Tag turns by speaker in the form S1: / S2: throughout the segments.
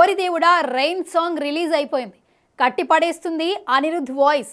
S1: ఓరిదేవుడా rain song release అయిపోయింది కట్టిపడేస్తుంది Anirudh voice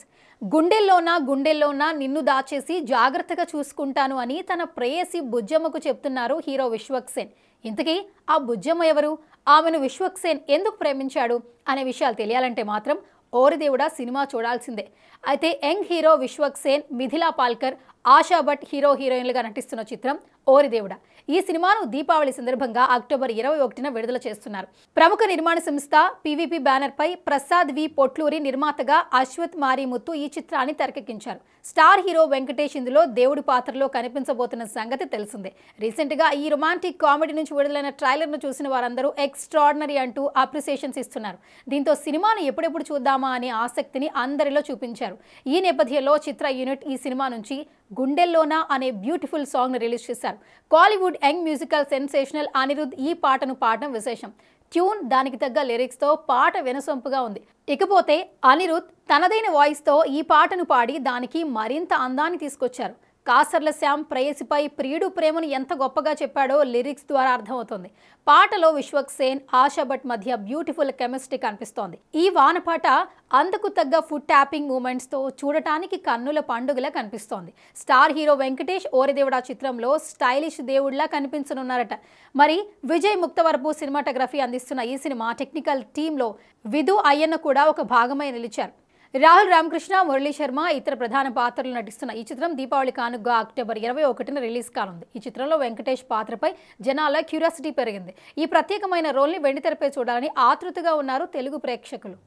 S1: గుండెల్లోనా గుండెల్లోనా నిన్ను దాచేసి జాగ్రత్తగా చూసుకుంటాను అని తన ప్రేయసి బుజ్జమ్మకు చెప్తున్నారు హీరో విశ్వక్ సేన్ ఇంతకీ ఆ బుజ్జమ్మ ఎవరు ఆమెను విశ్వక్ సేన్ ఎందుకు ప్రేమించాడు అనే విషయాలు తెలియాలంటే మాత్రం ఓరిదేవుడా సినిమా చూడాల్సిందే అయితే young hero Vishwak Sen Mithila Palkar Asha Bhat hero హీరోయిన్లుగా నటిస్తున్న చిత్రం ఓరిదేవుడ ఈ సినిమాను దీపావళి సందర్భంగా అక్టోబర్ ఇరవై ఒకటిన విడుదల చేస్తున్నారు ప్రముఖ నిర్మాణ సంస్థ పీవీపీ బ్యానర్పై ప్రసాద్ వి పొట్లూరి నిర్మాతగా అశ్వత్ మారిముత్తు ఈ చిత్రాన్ని తెరకెక్కించారు స్టార్ హీరో వెంకటేష్ ఇందులో దేవుడి పాత్రలో కనిపించబోతున్న సంగతి తెలిసిందే రీసెంట్గా ఈ రొమాంటిక్ కామెడీ నుంచి విడుదలైన ట్రైలర్ను చూసిన వారందరూ ఎక్స్ట్రాడినరీ అంటూ అప్రిసియేషన్స్ ఇస్తున్నారు దీంతో సినిమాను ఎప్పుడెప్పుడు చూద్దామా అనే ఆసక్తిని అందరిలో చూపించారు ఈ నేపథ్యంలో చిత్ర యూనిట్ ఈ సినిమా నుంచి గుండెల్లోనా అనే బ్యూటిఫుల్ సాంగ్ను రిలీజ్ చేశారు Kollywood young musical sensational Anirudh ఈ పాటను పాడడం విశేషం ట్యూన్ దానికి తగ్గ లిరిక్స్తో పాట వినసొంపుగా ఉంది ఇకపోతే అనిరుద్ తనదైన వాయిస్తో ఈ పాటను పాడి దానికి మరింత అందాన్ని తీసుకొచ్చారు కాసర్ల శ్యామ్ ప్రేయసిపై ప్రియుడు ప్రేమను ఎంత గొప్పగా చెప్పాడో లిరిక్స్ ద్వారా అర్థమవుతుంది పాటలో విశ్వక్ సేన్ ఆశా భట్ మధ్య బ్యూటిఫుల్ కెమిస్ట్రీ కనిపిస్తోంది ఈ వానపాట అందుకు తగ్గ ఫుడ్ ట్యాపింగ్ మూమెంట్స్తో చూడటానికి కన్నుల పండుగలా కనిపిస్తోంది స్టార్ హీరో వెంకటేష్ ఓరిదేవుడా చిత్రంలో స్టైలిష్ దేవుడిలా కనిపించనున్నారట మరి విజయ్ ముక్తవరపు సినిమాటోగ్రఫీ అందిస్తున్న ఈ సినిమా టెక్నికల్ టీంలో విధు అయ్యన్న కూడా ఒక భాగమై నిలిచారు రాహుల్ రామకృష్ణ మురళీ శర్మ ఇతర ప్రధాన పాత్రలు నటిస్తున్న ఈ చిత్రం దీపావళి కానుగ్గా అక్టోబర్ ఇరవై ఒకటిన రిలీజ్ కానుంది ఈ చిత్రంలో వెంకటేష్ పాత్రపై జనాల క్యూరియాసిటీ పెరిగింది ఈ ప్రత్యేకమైన రోల్ని వెండితెరపై చూడాలని ఆతృతగా ఉన్నారు తెలుగు ప్రేక్షకులు